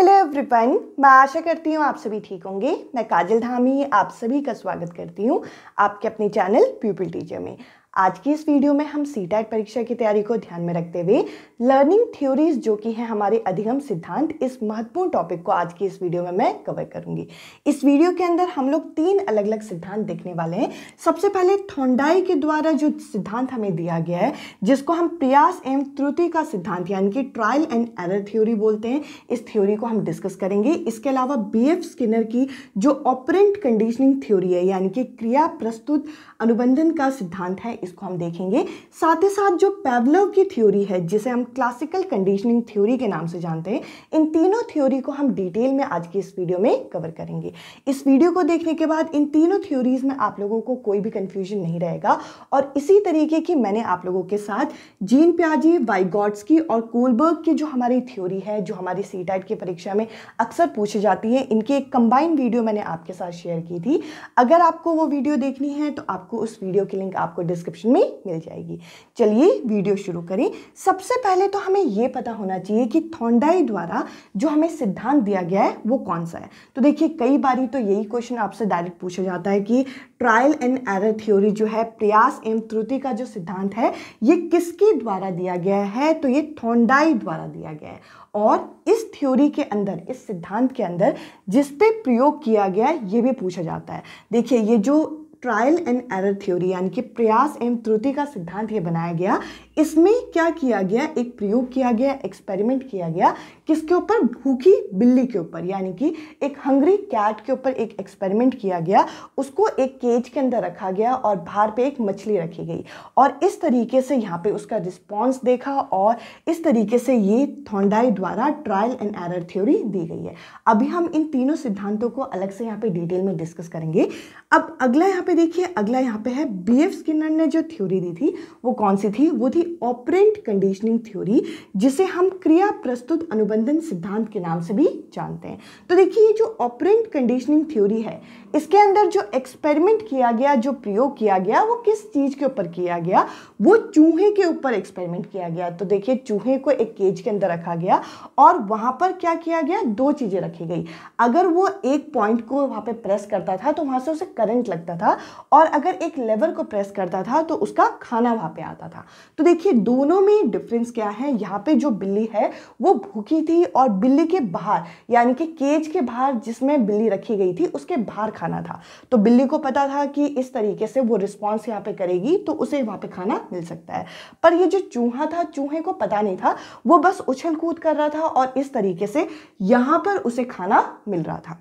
hello everyone मैं आशा करती हूँ आप सभी ठीक होंगे मैं काजल धामी आप सभी का स्वागत करती हूँ आपके अपने चैनल प्यूपल टीचर में आज की इस वीडियो में हम सी परीक्षा की तैयारी को ध्यान में रखते हुए लर्निंग थ्योरीज जो कि हैं हमारे अधिगम सिद्धांत इस महत्वपूर्ण टॉपिक को आज की इस वीडियो में मैं कवर करूंगी इस वीडियो के अंदर हम लोग तीन अलग अलग सिद्धांत देखने वाले हैं सबसे पहले थोंडाई के द्वारा जो सिद्धांत हमें दिया गया है जिसको हम प्रयास एवं त्रुटि का सिद्धांत यानी कि ट्रायल एंड एरर थ्योरी बोलते हैं इस थ्योरी को हम डिस्कस करेंगे इसके अलावा बी एफ स्किनर की जो ऑपरेंट कंडीशनिंग थ्योरी है यानी कि क्रिया प्रस्तुत अनुबंधन का सिद्धांत है इसको हम देखेंगे साथ ही साथ जो पेवलव की थ्योरी है जिसे हम क्लासिकल कंडीशनिंग थ्योरी के नाम से जानते हैं इन तीनों थ्योरी को हम डिटेल में आज की इस वीडियो में कवर करेंगे इस वीडियो को देखने के बाद इन तीनों थ्योरीज में आप लोगों को कोई भी कन्फ्यूजन नहीं रहेगा और इसी तरीके की मैंने आप लोगों के साथ जीन प्याजी वाइगॉड्स की और कोलबर्ग की जो हमारी थ्योरी है जो हमारी सी टाइट की परीक्षा में अक्सर पूछी जाती है इनकी एक कंबाइंड वीडियो मैंने आपके साथ शेयर की थी अगर आपको वो वीडियो देखनी है तो आपको उस वीडियो की लिंक आपको डिस्क्रिप डिस्क्रिप्शन में मिल जाएगी चलिए वीडियो शुरू करें सबसे पहले तो हमें ये पता होना चाहिए कि थोंडाई द्वारा जो हमें सिद्धांत दिया गया है वो कौन सा है तो देखिए कई बारी तो यही क्वेश्चन आपसे डायरेक्ट पूछा जाता है कि ट्रायल एंड एरर थ्योरी जो है प्रयास एवं त्रुटि का जो सिद्धांत है ये किसके द्वारा दिया गया है तो ये थोंडाई द्वारा दिया गया है और इस थ्योरी के अंदर इस सिद्धांत के अंदर जिस पे प्रयोग किया गया है ये भी पूछा जाता है देखिए ये जो ट्रायल एंड एरर थ्योरी यानी कि प्रयास एवं त्रुटि का सिद्धांत ये बनाया गया इसमें क्या किया गया एक प्रयोग किया गया एक्सपेरिमेंट किया गया किसके ऊपर भूखी बिल्ली के ऊपर यानी कि एक हंग्री कैट के ऊपर एक एक्सपेरिमेंट किया गया उसको एक केज के अंदर रखा गया और बाहर पे एक मछली रखी गई और इस तरीके से यहाँ पे उसका रिस्पॉन्स देखा और इस तरीके से ये थोंडाई द्वारा ट्रायल एंड एरर थ्योरी दी गई है अभी हम इन तीनों सिद्धांतों को अलग से यहाँ पे डिटेल में डिस्कस करेंगे अब अगला यहाँ पे देखिए अगला यहाँ पे है बी एफ स्किनर ने जो थ्योरी दी थी वो कौन सी थी वो थी ऑपरेंट कंडीशनिंग थ्योरी जिसे हम क्रिया प्रस्तुत अनुबंधन सिद्धांत के नाम से भी जानते हैं तो देखिए ये जो ऑपरेंट कंडीशनिंग थ्योरी है इसके अंदर जो एक्सपेरिमेंट किया गया जो प्रयोग किया गया वो किस चीज़ के ऊपर किया गया वो चूहे के ऊपर एक्सपेरिमेंट किया गया तो देखिए चूहे को एक केज के अंदर रखा गया और वहाँ पर क्या किया गया दो चीज़ें रखी गई अगर वो एक पॉइंट को वहाँ पर प्रेस करता था तो वहाँ से उसे करंट लगता था और अगर एक लेवर को प्रेस करता था तो उसका खाना वहाँ पर आता था तो देखिए दोनों में डिफरेंस क्या है यहाँ पे जो बिल्ली है वो भूखी थी और बिल्ली के बाहर यानी कि केज के बाहर जिसमें बिल्ली रखी गई थी उसके बाहर खाना था तो बिल्ली को पता था कि इस तरीके से वो रिस्पॉन्स यहाँ पे करेगी तो उसे वहाँ पे खाना मिल सकता है पर ये जो चूहा था चूहे को पता नहीं था वो बस उछल कूद कर रहा था और इस तरीके से यहाँ पर उसे खाना मिल रहा था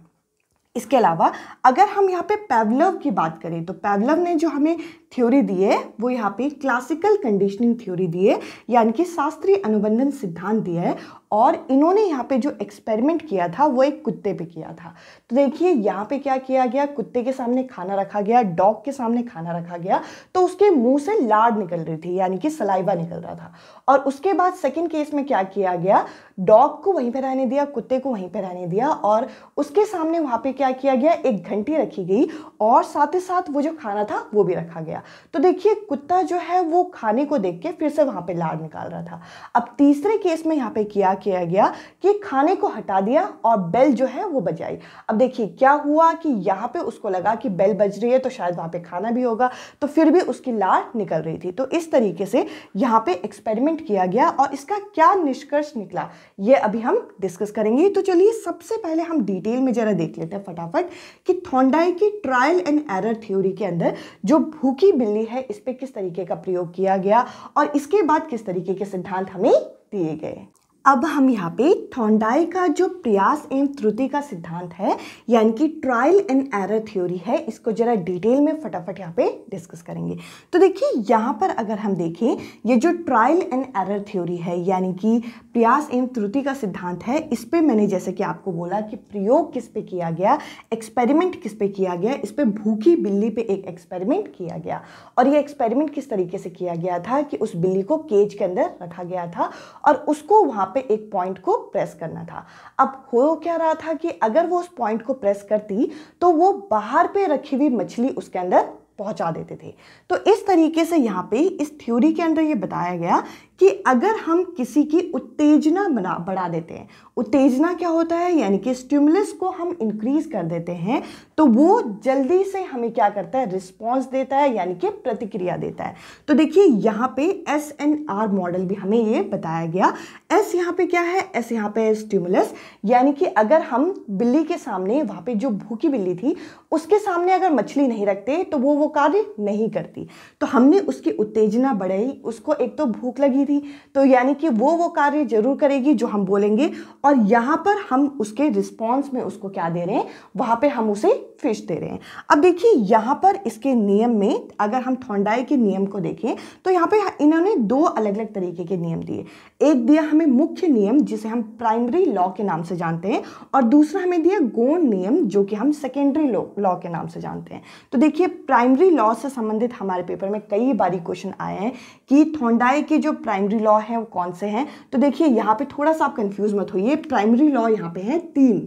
इसके अलावा अगर हम यहाँ पे पैवलव की बात करें तो पैवलव ने जो हमें थ्योरी दी है वो यहाँ पे क्लासिकल कंडीशनिंग थ्योरी दी है यानी कि शास्त्रीय अनुबंधन सिद्धांत दिया है और इन्होंने यहाँ पे जो एक्सपेरिमेंट किया था वो एक कुत्ते पे किया था तो देखिए यहाँ पे क्या किया गया कुत्ते के सामने खाना रखा गया डॉग के सामने खाना रखा गया तो उसके मुंह से लाड़ निकल रही थी यानी कि सलाइवा निकल रहा था और उसके बाद सेकंड केस में क्या किया गया डॉग को वहीं पर रहने दिया कुत्ते को वहीं पर रहने दिया और उसके सामने वहाँ पर क्या किया गया एक घंटी रखी गई और साथ ही साथ वो जो खाना था वो भी रखा गया गया तो देखिए कुत्ता जो है वो खाने को देख के फिर से वहाँ पे लार निकाल रहा था अब तीसरे केस में यहाँ पे क्या किया गया कि खाने को हटा दिया और बेल जो है वो बजाई अब देखिए क्या हुआ कि यहाँ पे उसको लगा कि बेल बज रही है तो शायद वहाँ पे खाना भी होगा तो फिर भी उसकी लार निकल रही थी तो इस तरीके से यहाँ पे एक्सपेरिमेंट किया गया और इसका क्या निष्कर्ष निकला ये अभी हम डिस्कस करेंगे तो चलिए सबसे पहले हम डिटेल में ज़रा देख लेते हैं फटाफट कि थोंडाई की ट्रायल एंड एरर थ्योरी के अंदर जो भूखी छोटी बिल्ली है इस पर किस तरीके का प्रयोग किया गया और इसके बाद किस तरीके के सिद्धांत हमें दिए गए अब हम यहाँ पे थोंडाई का जो प्रयास एवं त्रुटि का सिद्धांत है यानी कि ट्रायल एंड एरर थ्योरी है इसको जरा डिटेल में फटाफट यहाँ पे डिस्कस करेंगे तो देखिए यहाँ पर अगर हम देखें ये जो ट्रायल एंड एरर थ्योरी है यानी कि प्रयास एवं त्रुटि का सिद्धांत है इस पर मैंने जैसे कि आपको बोला कि प्रयोग किस पे किया गया एक्सपेरिमेंट किस पे किया गया इस पर भूखी बिल्ली पे एक एक्सपेरिमेंट किया गया और ये एक्सपेरिमेंट किस तरीके से किया गया था कि उस बिल्ली को केज के अंदर रखा गया था और उसको वहाँ पर एक पॉइंट को प्रेस करना था अब हो क्या रहा था कि अगर वो उस पॉइंट को प्रेस करती तो वो बाहर पे रखी हुई मछली उसके अंदर पहुंचा देते थे तो इस तरीके से यहाँ पे इस थ्योरी के अंदर ये बताया गया कि अगर हम किसी की उत्तेजना बना बढ़ा देते हैं उत्तेजना क्या होता है यानी कि स्टिमुलस को हम इंक्रीज कर देते हैं तो वो जल्दी से हमें क्या करता है रिस्पॉन्स देता है यानी कि प्रतिक्रिया देता है तो देखिए यहाँ पे एस एन आर मॉडल भी हमें ये बताया गया एस यहाँ पे क्या है एस यहाँ पे स्टिमुलस यानी कि अगर हम बिल्ली के सामने वहाँ पर जो भूखी बिल्ली थी उसके सामने अगर मछली नहीं रखते तो वो वो कार्य नहीं करती तो हमने उसकी उत्तेजना बढ़ाई उसको एक तो भूख लगी थी तो यानी कि वो वो कार्य जरूर करेगी जो हम बोलेंगे और यहाँ पर हम उसके रिस्पॉन्स में उसको क्या दे रहे हैं वहाँ पर हम उसे फिश दे रहे हैं अब देखिए यहाँ पर इसके नियम में अगर हम थोंडाई के नियम को देखें तो यहाँ पे इन्होंने दो अलग अलग तरीके के नियम दिए एक दिया हमें मुख्य नियम जिसे हम प्राइमरी लॉ के नाम से जानते हैं और दूसरा हमें दिया गौण नियम जो कि हम सेकेंडरी लॉ के नाम से जानते हैं तो देखिए प्राइमरी लॉ से संबंधित हमारे पेपर में कई बारी क्वेश्चन आए हैं कि थोंडाई के जो प्राइमरी लॉ है वो कौन से हैं तो देखिए यहाँ पर थोड़ा सा आप कन्फ्यूज मत होइए प्राइमरी लॉ यहाँ पे है तीन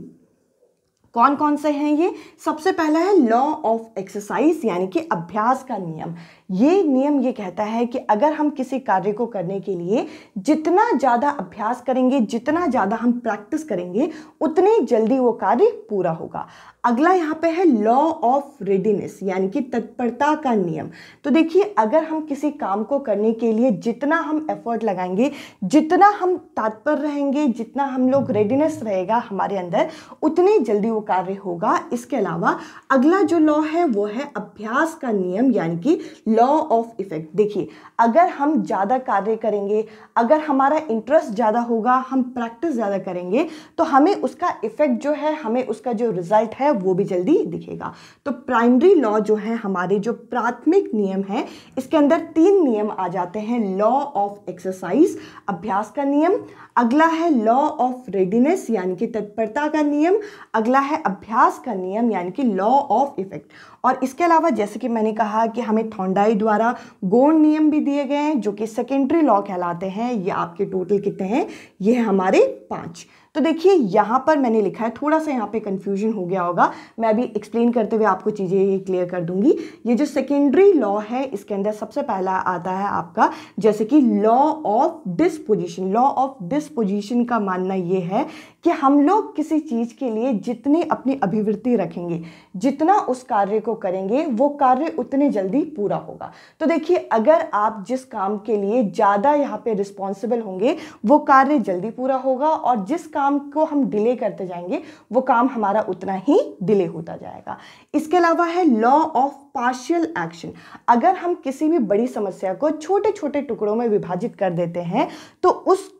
कौन कौन से हैं ये सबसे पहला है लॉ ऑफ एक्सरसाइज यानी कि अभ्यास का नियम ये नियम ये कहता है कि अगर हम किसी कार्य को करने के लिए जितना ज़्यादा अभ्यास करेंगे जितना ज़्यादा हम प्रैक्टिस करेंगे उतनी जल्दी वो कार्य पूरा होगा अगला यहाँ पे है लॉ ऑफ रेडीनेस यानी कि तत्परता का नियम तो देखिए अगर हम किसी काम को करने के लिए जितना हम एफर्ट लगाएंगे जितना हम तात्पर रहेंगे जितना हम लोग रेडीनेस रहेगा हमारे अंदर उतनी जल्दी वो कार्य होगा इसके अलावा अगला जो लॉ है वो है अभ्यास का नियम यानी कि लॉ लॉ ऑफ इफेक्ट देखिए अगर हम ज़्यादा कार्य करेंगे अगर हमारा इंटरेस्ट ज़्यादा होगा हम प्रैक्टिस ज़्यादा करेंगे तो हमें उसका इफेक्ट जो है हमें उसका जो रिजल्ट है वो भी जल्दी दिखेगा तो प्राइमरी लॉ जो है हमारे जो प्राथमिक नियम है इसके अंदर तीन नियम आ जाते हैं लॉ ऑफ एक्सरसाइज अभ्यास का नियम अगला है लॉ ऑफ रेडीनेस यानी कि तत्परता का नियम अगला है अभ्यास का नियम यानी कि लॉ ऑफ इफेक्ट और इसके अलावा जैसे कि मैंने कहा कि हमें थोंडाई द्वारा गोण नियम भी दिए गए हैं जो कि सेकेंडरी लॉ कहलाते हैं ये आपके टोटल कितने हैं ये हमारे पाँच तो देखिए यहाँ पर मैंने लिखा है थोड़ा सा यहाँ पे कन्फ्यूजन हो गया होगा मैं अभी एक्सप्लेन करते हुए आपको चीज़ें ये क्लियर कर दूंगी ये जो सेकेंडरी लॉ है इसके अंदर सबसे पहला आता है आपका जैसे कि law of disposition law of disposition का मानना ये है कि हम लोग किसी चीज़ के लिए जितने अपनी अभिवृत्ति रखेंगे जितना उस कार्य को करेंगे वो कार्य उतने जल्दी पूरा होगा तो देखिए अगर आप जिस काम के लिए ज़्यादा यहाँ पर रिस्पॉन्सिबल होंगे वो कार्य जल्दी पूरा होगा और जिस काम काम को हम डिले करते जाएंगे वो काम हमारा उतना ही डिले होता जाएगा इसके अलावा है लॉ ऑफ पार्शियल एक्शन अगर हम किसी भी बड़ी समस्या को छोटे छोटे टुकड़ों में विभाजित कर देते हैं तो उस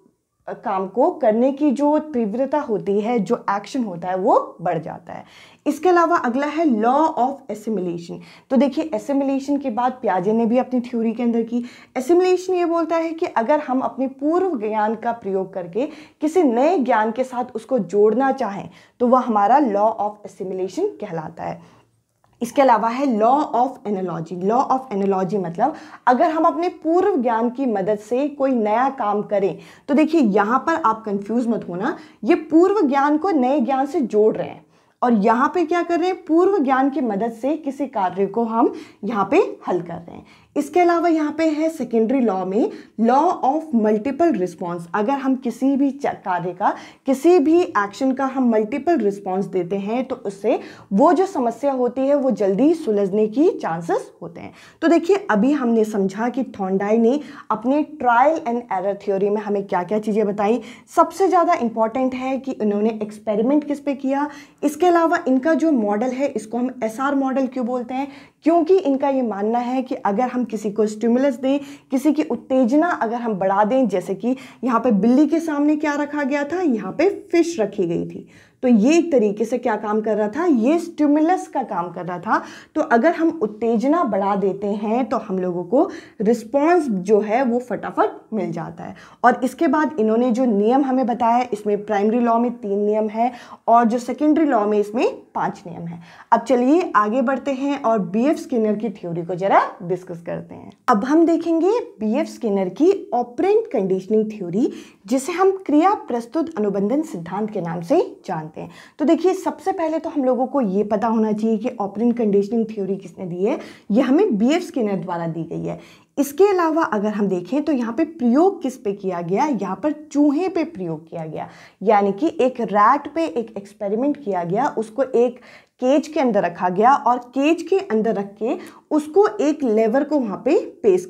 काम को करने की जो तीव्रता होती है जो एक्शन होता है वो बढ़ जाता है इसके अलावा अगला है लॉ ऑफ एसिमिलेशन तो देखिए एसिमिलेशन के बाद प्याजे ने भी अपनी थ्योरी के अंदर की एसिमिलेशन ये बोलता है कि अगर हम अपने पूर्व ज्ञान का प्रयोग करके किसी नए ज्ञान के साथ उसको जोड़ना चाहें तो वह हमारा लॉ ऑफ एसिमिलेशन कहलाता है इसके अलावा है law of analogy law of analogy मतलब अगर हम अपने पूर्व ज्ञान की मदद से कोई नया काम करें तो देखिए यहाँ पर आप कंफ्यूज मत होना ये पूर्व ज्ञान को नए ज्ञान से जोड़ रहे हैं और यहाँ पे क्या कर रहे हैं पूर्व ज्ञान की मदद से किसी कार्य को हम यहाँ पे हल कर रहे हैं इसके अलावा यहाँ पे है सेकेंडरी लॉ में लॉ ऑफ मल्टीपल रिस्पॉन्स अगर हम किसी भी कार्य का किसी भी एक्शन का हम मल्टीपल रिस्पॉन्स देते हैं तो उससे वो जो समस्या होती है वो जल्दी सुलझने की चांसेस होते हैं तो देखिए अभी हमने समझा कि थोंडाई ने अपने ट्रायल एंड एरर थ्योरी में हमें क्या क्या चीज़ें बताई सबसे ज़्यादा इंपॉर्टेंट है कि उन्होंने एक्सपेरिमेंट किस पे किया इसके अलावा इनका जो मॉडल है इसको हम एस मॉडल क्यों बोलते हैं क्योंकि इनका ये मानना है कि अगर हम हम किसी को स्टिमुलस दें किसी की उत्तेजना अगर हम बढ़ा दें जैसे कि यहाँ पर बिल्ली के सामने क्या रखा गया था यहाँ पर फिश रखी गई थी तो ये एक तरीके से क्या काम कर रहा था ये स्टिमुलस का काम कर रहा था तो अगर हम उत्तेजना बढ़ा देते हैं तो हम लोगों को रिस्पॉन्स जो है वो फटाफट मिल जाता है और इसके बाद इन्होंने जो नियम हमें बताया इसमें प्राइमरी लॉ में तीन नियम है और जो सेकेंडरी लॉ में इसमें पाँच नियम है अब चलिए आगे बढ़ते हैं और बी एफ स्किनर की थ्योरी को जरा डिस्कस करते हैं अब हम देखेंगे बी एफ स्किनर की ऑपरेंट कंडीशनिंग थ्योरी जिसे हम क्रिया प्रस्तुत अनुबंधन सिद्धांत के नाम से जानते जानते हैं तो देखिए सबसे पहले तो हम लोगों को ये पता होना चाहिए कि ऑपरेंट कंडीशनिंग थ्योरी किसने दी है ये हमें बी एफ स्किनर द्वारा दी गई है इसके अलावा अगर हम देखें तो यहाँ पे प्रयोग किस पे किया गया यहाँ पर चूहे पे प्रयोग किया गया यानी कि एक रैट पे एक एक्सपेरिमेंट किया गया उसको एक केज के अंदर रखा गया और केज के अंदर रख के उसको एक लेवर को वहाँ पे पेस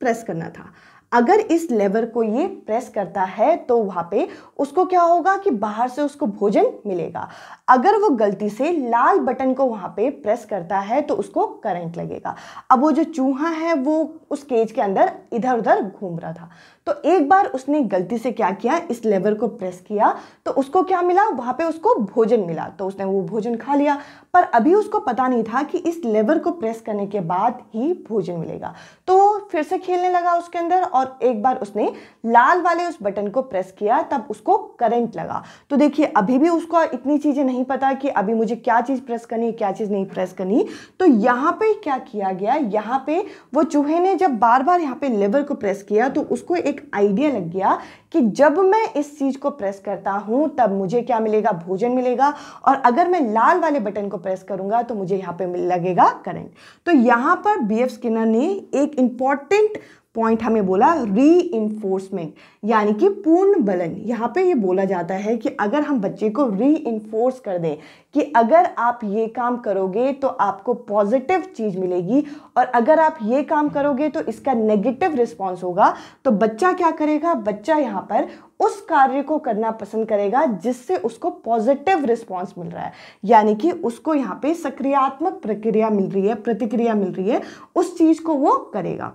प्रेस करना था अगर इस लेवर को ये प्रेस करता है तो वहाँ पे उसको क्या होगा कि बाहर से उसको भोजन मिलेगा अगर वो गलती से लाल बटन को वहाँ पे प्रेस करता है तो उसको करंट लगेगा अब वो जो चूहा है वो उस केज के अंदर इधर उधर घूम रहा था तो एक बार उसने गलती से क्या किया इस लेवर को प्रेस किया तो उसको क्या मिला वहाँ पे उसको भोजन मिला तो उसने वो भोजन खा लिया पर अभी उसको पता नहीं था कि इस लेवर को प्रेस करने के बाद ही भोजन मिलेगा तो फिर से खेलने लगा उसके अंदर और एक बार उसने लाल वाले उस बटन को प्रेस किया तब उसको करंट लगा तो देखिए अभी भी उसको इतनी चीज़ें नहीं पता कि अभी मुझे क्या चीज़ प्रेस करनी है क्या चीज़ नहीं प्रेस करनी तो यहाँ पे क्या किया गया यहाँ पे वो चूहे ने जब बार बार यहाँ पे लेवर को प्रेस किया तो उसको एक एक आइडिया लग गया कि जब मैं इस चीज़ को प्रेस करता हूँ तब मुझे क्या मिलेगा भोजन मिलेगा और अगर मैं लाल वाले बटन को प्रेस करूँगा तो मुझे यहाँ पे लगेगा करंट तो यहाँ पर बी एफ स्किनर ने एक इम्पॉर्टेंट पॉइंट हमें बोला री इन्फोर्समेंट यानी कि पूर्ण बलन यहाँ पे ये बोला जाता है कि अगर हम बच्चे को री इन्फोर्स कर दें कि अगर आप ये काम करोगे तो आपको पॉजिटिव चीज़ मिलेगी और अगर आप ये काम करोगे तो इसका नेगेटिव रिस्पॉन्स होगा तो बच्चा क्या करेगा बच्चा यहाँ पर उस कार्य को करना पसंद करेगा जिससे उसको पॉजिटिव रिस्पांस मिल रहा है यानी कि उसको यहाँ पे सक्रियात्मक प्रक्रिया मिल रही है प्रतिक्रिया मिल रही है उस चीज़ को वो करेगा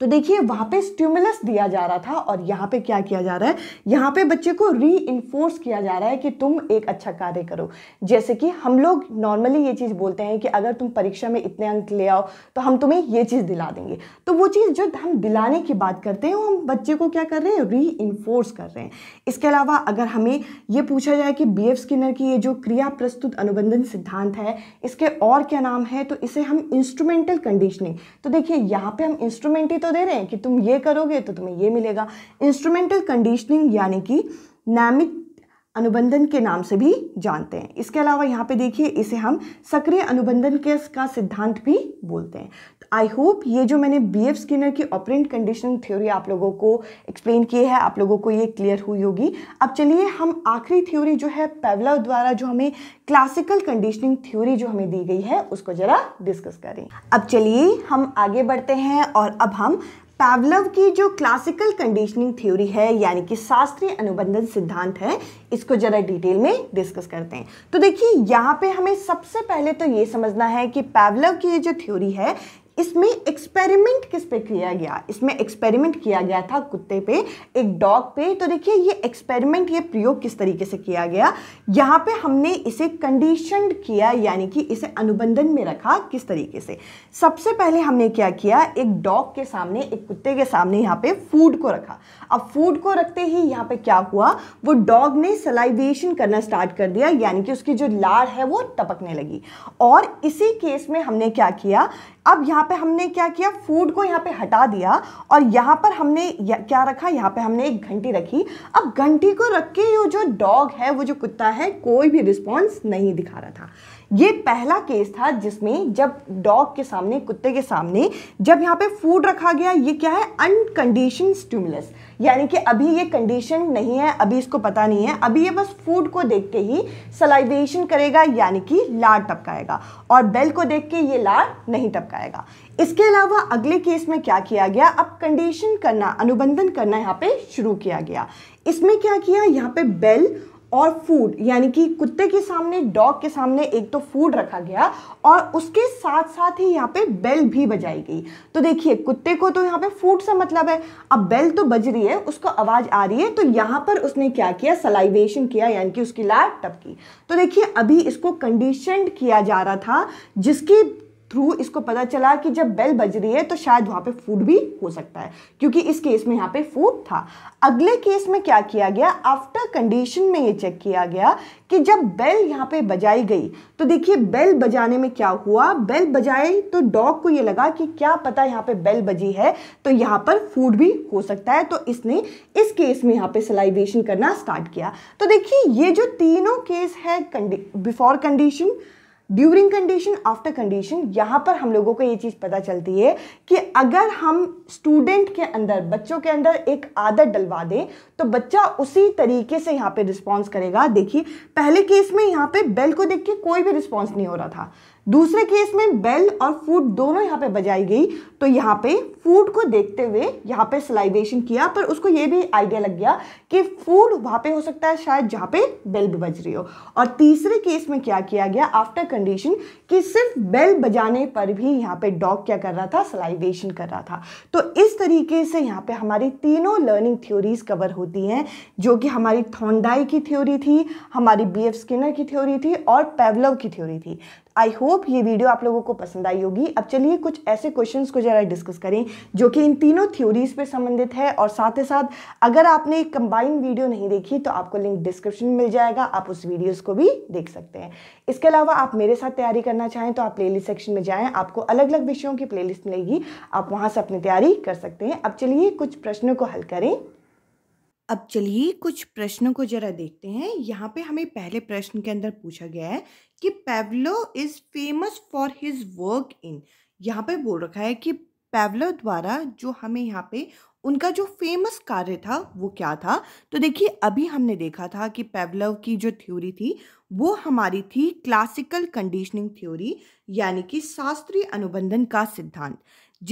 तो देखिए वहाँ पे स्टिमुलस दिया जा रहा था और यहाँ पे क्या किया जा रहा है यहाँ पे बच्चे को री किया जा रहा है कि तुम एक अच्छा कार्य करो जैसे कि हम लोग नॉर्मली ये चीज़ बोलते हैं कि अगर तुम परीक्षा में इतने अंक ले आओ तो हम तुम्हें ये चीज़ दिला देंगे तो वो चीज़ जो हम दिलाने की बात करते हैं वो हम बच्चे को क्या कर रहे हैं री कर रहे हैं इसके अलावा अगर हमें ये पूछा जाए कि बी एफ स्किनर की ये जो क्रिया प्रस्तुत अनुबंधन सिद्धांत है इसके और क्या नाम है तो इसे हम इंस्ट्रूमेंटल कंडीशनिंग तो देखिए यहाँ पे हम इंस्ट्रूमेंटल तो दे रहे हैं कि तुम ये करोगे तो तुम्हें ये मिलेगा इंस्ट्रूमेंटल कंडीशनिंग यानी कि नैमिक अनुबंधन के नाम से भी जानते हैं इसके अलावा यहाँ पे देखिए इसे हम सक्रिय अनुबंधन के का सिद्धांत भी बोलते हैं आई होप ये जो मैंने बी एफ स्किनर की ऑपरेंट कंडीशन थ्योरी आप लोगों को एक्सप्लेन की है आप लोगों को ये क्लियर हुई होगी अब चलिए हम आखिरी थ्योरी जो है पेवला द्वारा जो हमें क्लासिकल कंडीशनिंग थ्योरी जो हमें दी गई है उसको ज़रा डिस्कस करें अब चलिए हम आगे बढ़ते हैं और अब हम पैवलव की जो क्लासिकल कंडीशनिंग थ्योरी है यानी कि शास्त्रीय अनुबंधन सिद्धांत है इसको ज़रा डिटेल में डिस्कस करते हैं तो देखिए यहाँ पे हमें सबसे पहले तो ये समझना है कि पैवलव की ये जो थ्योरी है इसमें एक्सपेरिमेंट किस पे किया गया इसमें एक्सपेरिमेंट किया गया था कुत्ते पे एक डॉग पे तो देखिए ये एक्सपेरिमेंट ये प्रयोग किस तरीके से किया गया यहाँ पे हमने इसे कंडीशन किया यानी कि इसे अनुबंधन में रखा किस तरीके से सबसे पहले हमने क्या किया एक डॉग के सामने एक कुत्ते के सामने यहाँ पे फूड को रखा अब फूड को रखते ही यहाँ पे क्या हुआ वो डॉग ने सलाइवेशन करना स्टार्ट कर दिया यानी कि उसकी जो लार है वो टपकने लगी और इसी केस में हमने क्या किया अब यहाँ पे हमने क्या किया फूड को यहाँ पे हटा दिया और यहाँ पर हमने क्या रखा यहाँ पे हमने एक घंटी रखी अब घंटी को रख के ये जो डॉग है वो जो कुत्ता है कोई भी रिस्पॉन्स नहीं दिखा रहा था ये पहला केस था जिसमें जब डॉग के सामने कुत्ते के सामने जब यहाँ पे फूड रखा गया ये क्या है अनकंडीशन स्टूमलेस यानी कि अभी ये कंडीशन नहीं है अभी इसको पता नहीं है अभी ये बस फूड को देख के ही सलाइवेशन करेगा यानी कि लार टपकाएगा और बेल को देख के ये लार नहीं टपकाएगा इसके अलावा अगले केस में क्या किया गया अब कंडीशन करना अनुबंधन करना यहाँ पे शुरू किया गया इसमें क्या किया यहाँ पे बेल और फूड यानी कि कुत्ते के सामने डॉग के सामने एक तो फूड रखा गया और उसके साथ साथ ही यहाँ पे बेल भी बजाई गई तो देखिए कुत्ते को तो यहाँ पे फूड से मतलब है अब बेल तो बज रही है उसको आवाज़ आ रही है तो यहाँ पर उसने क्या किया सलाइवेशन किया यानी कि उसकी लार टपकी तो देखिए अभी इसको कंडीशन किया जा रहा था जिसकी थ्रू इसको पता चला कि जब बेल बज रही है तो शायद वहाँ पे फूड भी हो सकता है क्योंकि इस केस में यहाँ पे फूड था अगले केस में क्या किया गया आफ्टर कंडीशन में ये चेक किया गया कि जब बेल यहाँ पे बजाई गई तो देखिए बेल बजाने में क्या हुआ बेल बजाई तो डॉग को ये लगा कि क्या पता यहाँ पे बेल बजी है तो यहाँ पर फूड भी हो सकता है तो इसने इस केस में यहाँ पे सलाइवेशन करना स्टार्ट किया तो देखिए ये जो तीनों केस है before condition during condition after condition यहाँ पर हम लोगों को ये चीज़ पता चलती है कि अगर हम स्टूडेंट के अंदर बच्चों के अंदर एक आदत डलवा दें तो बच्चा उसी तरीके से यहाँ पे रिस्पॉन्स करेगा देखिए पहले केस में यहाँ पे बेल को देख के कोई भी रिस्पॉन्स नहीं हो रहा था दूसरे केस में बेल और फूड दोनों यहाँ पे बजाई गई तो यहाँ पे फूड को देखते हुए यहाँ पे सलाइवेशन किया पर उसको ये भी आइडिया लग गया कि फूड वहाँ पे हो सकता है शायद जहाँ पे बेल भी बज रही हो और तीसरे केस में क्या किया गया आफ्टर कंडीशन कि सिर्फ बेल बजाने पर भी यहाँ पे डॉग क्या कर रहा था सलाइवेशन कर रहा था तो इस तरीके से यहाँ पर हमारी तीनों लर्निंग थ्योरीज कवर होती हैं जो कि हमारी थोंडाई की थ्योरी थी हमारी बी एफ स्किनर की थ्योरी थी और पेवलव की थ्योरी थी आई होप ये वीडियो आप लोगों को पसंद आई होगी अब चलिए कुछ ऐसे क्वेश्चंस को जरा डिस्कस करें जो कि इन तीनों थ्योरीज पे संबंधित है और साथ ही साथ अगर आपने कंबाइंड वीडियो नहीं देखी तो आपको लिंक डिस्क्रिप्शन मिल जाएगा आप उस वीडियोस को भी देख सकते हैं इसके अलावा आप मेरे साथ तैयारी करना चाहें तो आप प्ले सेक्शन में जाएँ आपको अलग अलग विषयों की प्ले मिलेगी आप वहाँ से अपनी तैयारी कर सकते हैं अब चलिए कुछ प्रश्नों को हल करें अब चलिए कुछ प्रश्नों को जरा देखते हैं यहाँ पे हमें पहले प्रश्न के अंदर पूछा गया है कि Pavlov is famous for his work in यहाँ पे बोल रखा है कि पेवलो द्वारा जो हमें यहाँ पे उनका जो फेमस कार्य था वो क्या था तो देखिए अभी हमने देखा था कि पेवलव की जो थ्योरी थी वो हमारी थी क्लासिकल कंडीशनिंग थ्योरी यानी कि शास्त्रीय अनुबंधन का सिद्धांत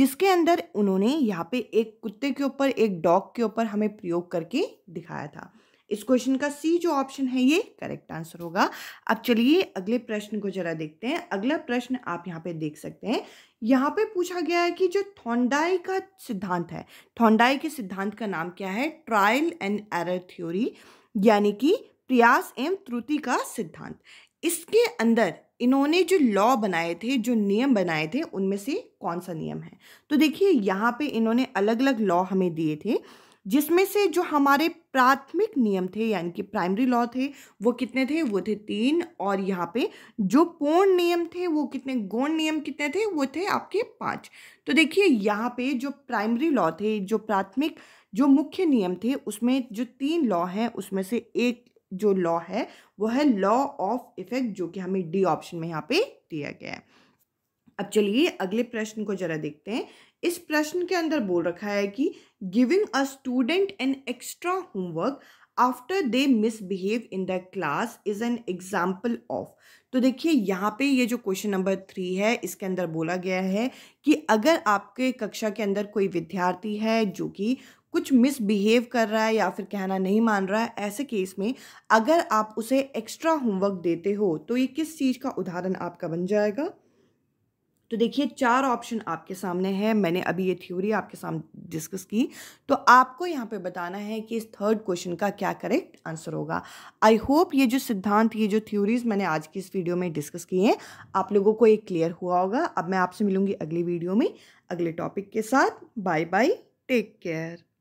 जिसके अंदर उन्होंने यहाँ पे एक कुत्ते के ऊपर एक डॉग के ऊपर हमें प्रयोग करके दिखाया था इस क्वेश्चन का सी जो ऑप्शन है ये करेक्ट आंसर होगा अब चलिए अगले प्रश्न को जरा देखते हैं अगला प्रश्न आप यहाँ पे देख सकते हैं यहाँ पे पूछा गया है कि जो थोंडाई का सिद्धांत है थोंडाई के सिद्धांत का नाम क्या है ट्रायल एंड एरर थ्योरी यानी कि प्रयास एवं त्रुटि का सिद्धांत इसके अंदर इन्होंने जो लॉ बनाए थे जो नियम बनाए थे उनमें से कौन सा नियम है तो देखिए यहाँ पे इन्होंने अलग अलग लॉ हमें दिए थे जिसमें से जो हमारे प्राथमिक नियम थे यानी कि प्राइमरी लॉ थे वो कितने थे वो थे तीन और यहाँ पे जो पूर्ण नियम थे वो कितने गौण नियम कितने थे वो थे आपके पाँच तो देखिए यहाँ पे जो प्राइमरी लॉ थे जो प्राथमिक जो मुख्य नियम थे उसमें जो तीन लॉ हैं उसमें से एक जो लॉ है वो है लॉ ऑफ इफेक्ट जो कि हमें डी ऑप्शन में यहाँ पे दिया गया है अब चलिए अगले प्रश्न को जरा देखते हैं इस प्रश्न के अंदर बोल रखा है कि giving a student an extra homework after they misbehave in the class is an example of तो देखिए यहाँ पे ये जो क्वेश्चन नंबर थ्री है इसके अंदर बोला गया है कि अगर आपके कक्षा के अंदर कोई विद्यार्थी है जो कि कुछ मिसबिहेव कर रहा है या फिर कहना नहीं मान रहा है ऐसे केस में अगर आप उसे एक्स्ट्रा होमवर्क देते हो तो ये किस चीज़ का उदाहरण आपका बन जाएगा तो देखिए चार ऑप्शन आपके सामने हैं मैंने अभी ये थ्योरी आपके सामने डिस्कस की तो आपको यहाँ पे बताना है कि इस थर्ड क्वेश्चन का क्या करेक्ट आंसर होगा आई होप ये जो सिद्धांत ये जो थ्योरीज मैंने आज की इस वीडियो में डिस्कस की हैं आप लोगों को ये क्लियर हुआ होगा अब मैं आपसे मिलूंगी अगली वीडियो में अगले टॉपिक के साथ बाय बाय टेक केयर